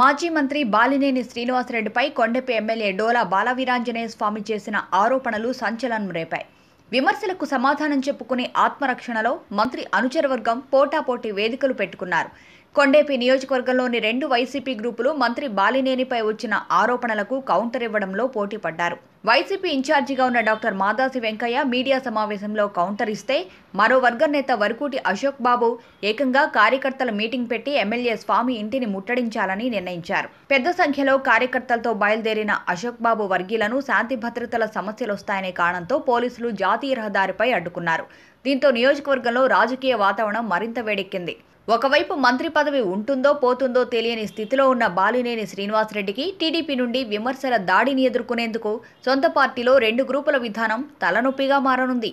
మాజీ మంత్రి బాలినేని శ్రీనివాసరెడ్డిపై కొండపి ఎమ్మెల్యే డోలా బాలవీరాంజనేయ స్వామి చేసిన ఆరోపణలు సంచలనం రేపాయి విమర్శలకు సమాధానం చెప్పుకునే ఆత్మరక్షణలో మంత్రి అనుచరవర్గం పోటాపోటీ వేదికలు పెట్టుకున్నారు కొండేపి నియోజకవర్గంలోని రెండు వైసీపీ గ్రూపులు మంత్రి బాలినేనిపై వచ్చిన ఆరోపణలకు కౌంటర్ ఇవ్వడంలో పోటీ పడ్డారు వైసీపీ ఇన్ఛార్జిగా ఉన్న డాక్టర్ మాదాసి వెంకయ్య మీడియా సమావేశంలో కౌంటర్ ఇస్తే మరో వర్గ నేత వరకూటి అశోక్ బాబు ఏకంగా కార్యకర్తల మీటింగ్ పెట్టి ఎమ్మెల్యే స్వామి ఇంటిని ముట్టడించాలని నిర్ణయించారు పెద్ద సంఖ్యలో కార్యకర్తలతో బయలుదేరిన అశోక్ బాబు వర్గీలను శాంతి భద్రతల సమస్యలొస్తాయనే కారణంతో పోలీసులు జాతీయ రహదారిపై అడ్డుకున్నారు దీంతో నియోజకవర్గంలో రాజకీయ వాతావరణం మరింత వేడెక్కింది ఒకవైపు మంత్రి పదవి ఉంటుందో పోతుందో తెలియని స్థితిలో ఉన్న బాలినేని శ్రీనివాసరెడ్డికి టీడీపీ నుండి విమర్శల దాడిని ఎదుర్కొనేందుకు సొంత పార్టీలో రెండు గ్రూపుల విధానం తలనొప్పిగా మారనుంది